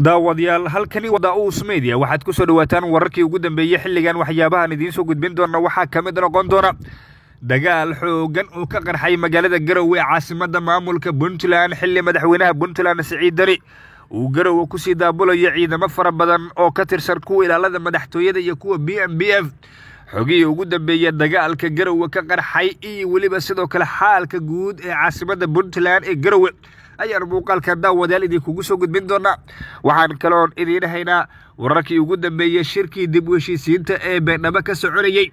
daawadayaal halkani wadaus media waxaad ku soo dhawaataan wararkii ugu dambeeyey xilligan waxyaabahaan soo gudbin doonna waxaa ka mid noqon doona dagaal xoogan uu ka qarxay magaalada garowe ee caasimadda maamulka puntland xilli madaxweynaha puntland siciid dari uu garowe kusii daabulayo ciidamo fara badan oo ka tirsan kuwa ilaalada madaxtooyada iyo kuwa b m b f xogihii ugu dambeeya dagaalka garowe ka qarxay iyo weliba sidoo kale xaalka guud ee caasimadda puntland ee garowe ayaan muuqaalka daawadyaal idinkugu soo gudbin doonaa waxaan kaloon idiin haynaa wararkii ugu dambeeyey shirkii dib u heshiisiinta ee beendhabo ka soconayey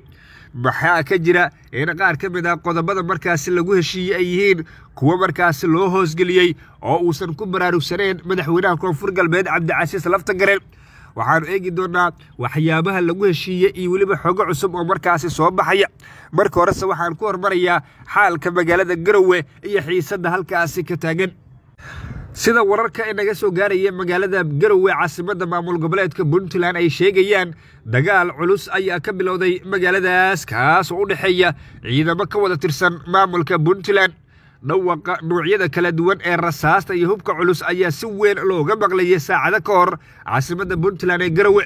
maxaa ka jira in qaar ka mid ah qodobada markaasi lagu heshiiyey ay yihiin kuwo markaasi loo hoosgeliyey oo uusan ku baraarugsaneyn madaxweynaha koonfur galbeed cabdicasiis lafta laftagareen waxaanu eegi doonaa waxyaabaha lagu heshiiyey iyo weliba xogo cusub oo markaasi soo baxaya marka horese waxaan ku hormarayaa xaalka magaalada garowe iyo xiisadda halkaasi ka taagan sida wararka inaga soo gaaraya magaalada garowe caasimada maamul goboleedka puntland ay sheegayaan dagaal culus ayaa ka bilowday magaaladaas kaas oo u dhexeeya ciidamo ka wada tirsan maamulka puntland dhawaqa dhumucyada kala duwan ee rasaasta iyo hubka culus ayaa si weyn looga maqlayay saacado ka hor caasimadda puntland ee garowe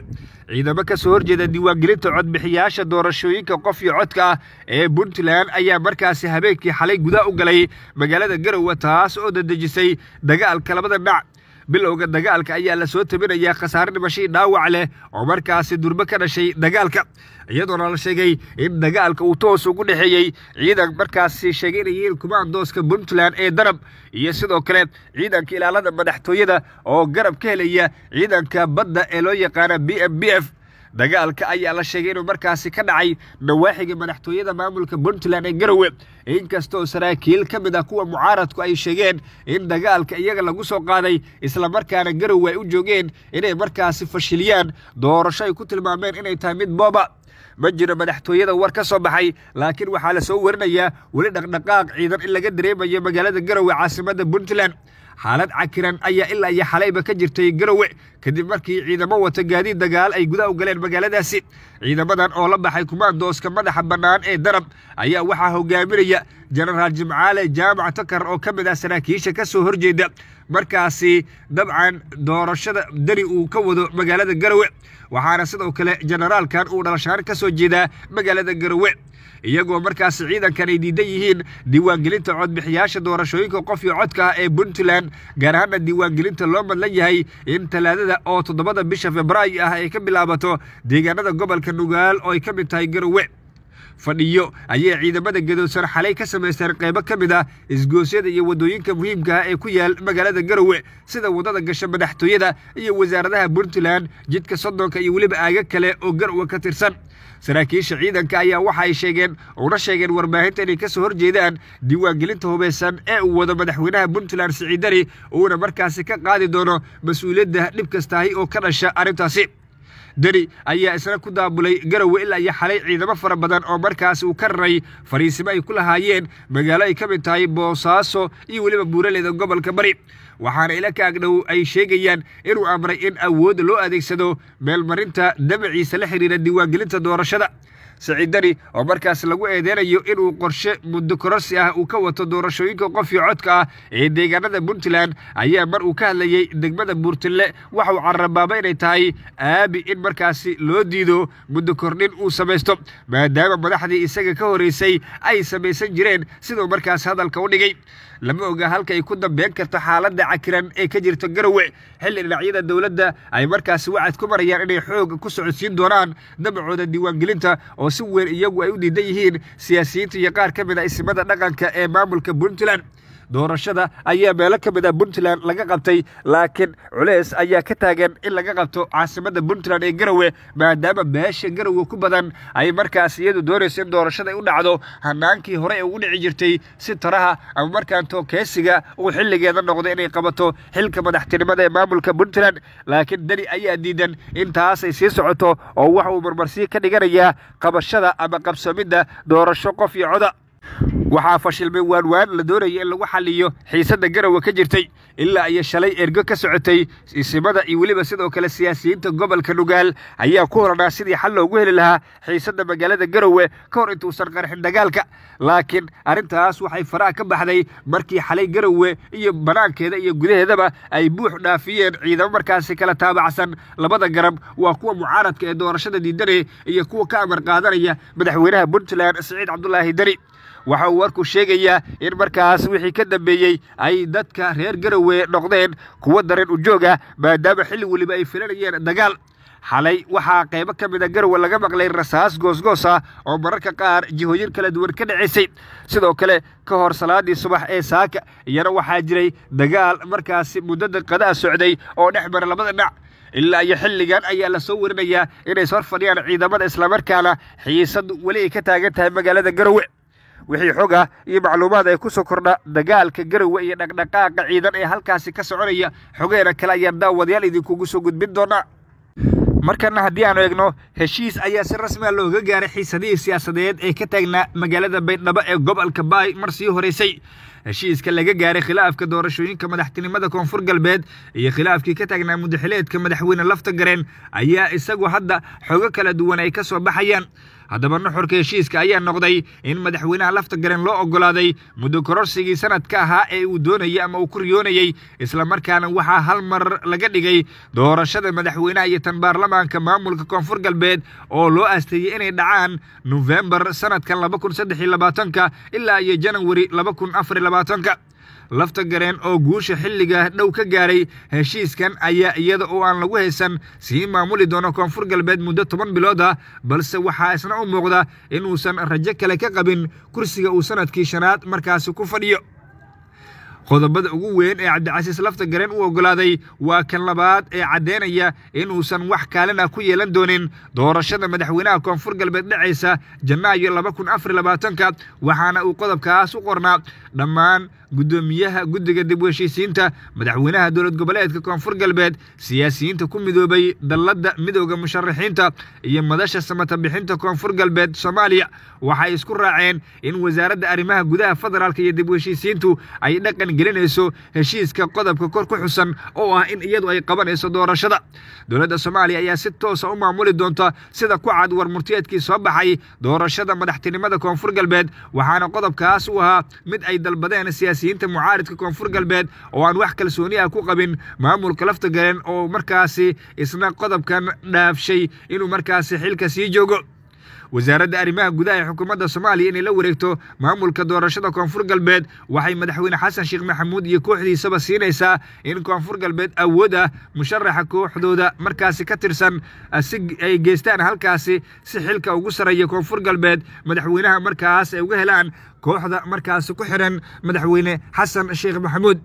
ciidamo ka soo horjeeda diiwaangelinta codbixiyaasha doorashooyinka qof iyo codka ah ee puntland ayaa markaasi habeenkii xalay gudaa u galay magaalada garowe taas oo dadejisay dagaalka labada dhac bilowga dagaalka ayaa la soo tabinayaa khasaare dhimashii dhaawac leh oo markaasi durbe ka dhashay dagaalka iyadoona la sheegay in dagaalka uu toos ugu dhexeeyey ciidan markaasi sheegaynayeen kumaandooska puntland ee darab iyo sidoo kale ciidanka ilaalada madaxtooyada oo garab ka helaya ciidanka badda ee loo yaqaana b m b f dagaalka ayaa la sheegay inuu markaasi ka dhacay dhawaaxiga madaxtooyada maamulka puntland ee garowe inkastoo saraakiil ka mid ah kuwa mucaaradku ay sheegeen in dagaalka iyaga lagu soo qaaday islamarkaana garowe ay u joogeen inay markaasi fashiliyaan doorasho ay ku tilmaameen inay tahay mid booba ma jiro madaxtooyada war ka soo baxay laakiin waxaa la soo warinayaa weli dhaqdhaqaaq ciidan in laga dareemayo magaalada garowe caasimadda puntland xaalad cakiran ayaa ilaa iyo xalayba ka jirtay garowe kadib markii ciidamo wata gaadiid dagaal ay gudaha u galeen magaaladaasi ciidamadan oo la baxay kumaandooska madaxa bannaan ee darab ayaa waxaa hogaaminaya jenaraal jimcaale jaamac takar oo ka mid ah saraakiisha ka soo horjeeda markaasi dabcan doorashada deri uu ka wado magaalada garowe waxaana sidoo kale jenaraalkan uu dhalashaan ka soo jeedaa magaalada garowe iyagoo markaasi ciidankan ay diidan yihiin diiwaangelinta codbixiyaasha doorashooyinka qofkii codka ah ee puntland gaar ahaanna diiwaangelinta loo madlan yahay in talaadada oo toddobada bisha februaayo ah ay ka bilaabato deegaanada gobolka nugaal oo ay ka mid tahay garowe fadhiyo ayaa ciidamada gadoodsan xalay ka samaysteen qaybo ka mid ah isgoosyada iyo waddooyinka muhiimka ah ee ku yaal magaalada garowe sida waddada gasha madaxtooyada iyo wasaaradaha puntland jidka soddonka iyo weliba aaga kale oo garowe ka tirsan saraakiisha ciidanka ayaa waxa ay sheegeen una sheegeen warbaahinta inay ka soo horjeedaan diiwaangelinta hubaysan ee uu wado madaxweynaha puntland siciidari uuna markaasi ka qaadi doono mas-uuliyadda dhib kastaahi oo ka dhasha arrintaasi deri ayaa isna ku daabulay garowe ilaa iyo xalay ciidamo fara badan oo markaas uu ka raray fariisimo ay ku lahaayeen magaalo ay ka mid tahay boosaaso iyo weliba buuraleeda gobolka bari waxaana ila ka agdhow ay sheegayaan inuu amray in awood loo adeegsado meelmarinta damaciisa la xidhiira diiwaangelinta doorashada saciid oo markaas lagu eedeynayo inuu qorshe muddo kororsi ah uu ka wato doorashooyinka qofkii codka ah ee deegaanada puntland ayaa mar uu ka hadlayay degmada buurtille waxauu carrabaaba inay tahay aabi in markaasi loo diido muddo kordhin uu samaysto maadaama madaxdii isaga ka horeysay ay samaysan jireen siduu markaas hadalka u dhigay lama oga halka ay ku dambeyn karto xaaladda cakiran ee ka jirta garowe xilli dhinacyada dowladda ay markaasi wacad ku marayaan inay xoog ku socodsiin doonaan dabacooda diiwaangelinta oo si weyn iyagu ay u diidan yihiin siyaasiyiinta iyo qaar ka mid a ah isimada dhaqanka ee maamulka puntland doorashada ayaa meelo ka mid ah puntland laga qabtay laakiin culays ayaa ka taagan in laga qabto caasimadda puntland ee garowe maadaama meesha garowe ku badan ay markaas iyadu doonayso in doorashada ay u dhacdo hannaankii hore ee ugu dhici jirtay si taraha ama markaan tookeesiga uu xilligeeda noqdo inay qabato xilka madaxtinimada ee maamulka puntland laakiin deni ayaa diidan in taasay sii socoto oo wax uu marmarsii ka dhiganayaa qabashada ama qabsoomidda doorasho qof iyo coda waxaa fashilmay waanwaan la doonaya in lagu xaliyo xiisadda garawa ka jirtay ilaa iyo shalay ergo ka socotay isimada iyo weliba sidoo kale siyaasiyiinta gobolka nugaal ayaa ku horanaa sidii xal loogu heli lahaa xiisadda magaalada garowe ka hor intuusan qarxin dagaalka laakiin arrintaas waxay faraha ka baxday markii xalay garowe iyo banaankeeda iyo gudaheedaba ay buux dhaafiyeen ciidamo markaasi kala taabacsan labada garab waa kuwa mucaaradka ee doorashada diidane iyo kuwa ka amar qaadanaya madaxweynaha puntland siciid cabdulaahi deni waxa uu warku sheegayaa in markaas wixii ka dambeeyey ay dadka reer garowe noqdeen kuwa dareen ujoogah maadaama xilli weliba ay filanayeen dagaal xalay waxaa qaybo ka mida ah garowe laga maqlay rasaas goosgoos goosgoosa oo mararka qaar jihooyin kala duwan ka dhacaysay sidoo kale ka hor salaadii subax ee saaka iyana waxaa jiray dagaal markaasi muddada qadaa ah socday oo dhex mara labada dhinac ilaa iyo xilligan ayaa la soo warinayaa inay is horfadhiyaan ciidamada islamarkaana xiisadu weli ay ka taagan tahay magaalada garowe wixii xog ah iyo macluumaad ay ku soo kordha dagaalka garowa iyo dhaqdhaqaaqa ciidan ee halkaasi ka soconaya xogeena kale ayaan daawadayaal idinkugu soo gudbin doonaa markana haddii aanu eegno heshiis ayaa si rasmi a ah looga gaaray xiisadihii siyaasadeed ee ka taagnaa magaalada baydhabo ee gobolka baay mar sii horeysay heshiiska laga gaaray khilaafka doorashooyinka madaxtinimada koonfur galbeed iyo khilaafkii ka taagnaa mudaxileedka madaxweyne lafta gareen ayaa isagu hadda xogo kala duwan ay ka soo baxayaan haddaba nuxurka heshiiska ayaa noqday in madaxweynaha lafta garen loo ogolaaday muddo kororsigii sanadka ahaa ee uu doonayey ama uu ku riyoonayey islamarkaana waxaa hal mar laga dhigay doorashada madaxweynaha iyo tan baarlamaanka maamulka koonfur galbeed oo loo aasteeyey inay dhacaan nofembar sanadkan laba kun labaatanka ilaa iyo janawari laba kun afar iyo lafta gareen oo guusha xilliga dhow ka gaaray heshiiskan ayaa iyada oo aan lagu haysan sii maamuli doono koonfur galbeed muddo toban bilood ah balse waxaa isna u muuqda inuusan rajo kale ka qabin kursiga uu sanadkii shanaad markaasi ku fadhiyo qodobada ugu weyn ee cabdicasiis lafta gareen u ogolaaday waa kan labaad ee caddaynaya inuusan wax kaalina ku yeelan doonin doorashada madaxweynaha koonfur galbeed dhacaysa janaayo laba kun afar labaatanka waxaana uu qodobkaas u qornaa dhammaan gudoomiyaha guddiga dib u heshiisiinta madaxweynaha dowlad goboleedka koonfur galbeed siyaasiyiinta ku midoobay dalladda midooda musharaxiinta iyo madasha samatabixinta koonfur galbeed soomaaliya waxay isku raaceen in wasaaradda arrimaha gudaha federaalka iyo dib u heshiisiintu ay dhaqan gelinayso heshiiska qodobka kor ku xusan oo ah in iyadu ay qabanayso doorashada dowladda soomaaliya ayaa si toosa ah u maamuli doonta sida ku cad warmurtiyeedkii soo baxay doorashada madaxtinimada koonfur galbeed waxaana qodobkaas u ahaa mid ay dalbadeen siyaasi siyaasiyiinta mucaaridka koonfur galbeed oo aan wax kalsooni ah ku qabin maamulka lafta galeen oo markaasi isna qodobkan dhaafshay inuu markaasi xilka sii joogo wasaaradda arrimaha gudaha ee xukuumadda soomaaliya inay la wareegto maamulka doorashada koonfur galbeed waxay madaxweyne xasan sheekh maxamuud iyo kooxdiisaba siinaysaa in koonfur galbeed awood ah musharaxa kooxdooda markaasi ka tirsan ah, si ay geystaan halkaasi si xilka ugu sarreeya koonfur galbeed madaxweynaha markaas ay uga helaan kooxda markaasi ku xidhan madaxweyne xasan sheekh maxamuud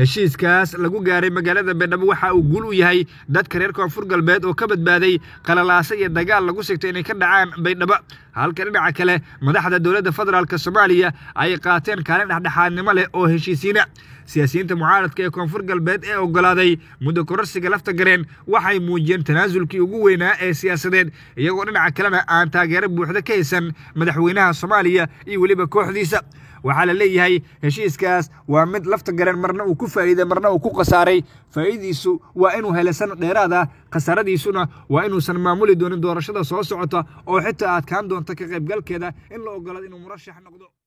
heshiiskaas lagu gaaray magaalada beedhabo waxa uu guul u yahay dadka reer koonfur galbeed oo ka badbaaday qalalaaso iyo dagaal lagu sigto inay ka dhacaan baydhabo halka dhinaca kale madaxda dowladda federaalk soomaaliya ay qaateen kaalin dhexdhexaadnimo leh oo heshiisiina siyaasiyiinta mucaaradka ee koonfur galbeed ee ogolaaday muddo kororsiga lafta gareen waxay muujiyeen tanaasulkii ugu weynaa ee siyaasadeed iyagoo dhinaca kalena aan taageero buuxda ka haysan madaxweynaha soomaaliya iyo weliba kooxdiisa waxaa la leeyahay heshiiskaas waa mid lafta garan marna uu ku faa'iiday marna uu ku khasaaray faa'iidiisu waa inuu hela sano dheeraad ah, khasaaradiisuna waa inuusan maamuli doonin doorashada soo socota oo xitaa aad kaan doonta ka qaybgalkeeda in la ogolaado inuu murashax noqdo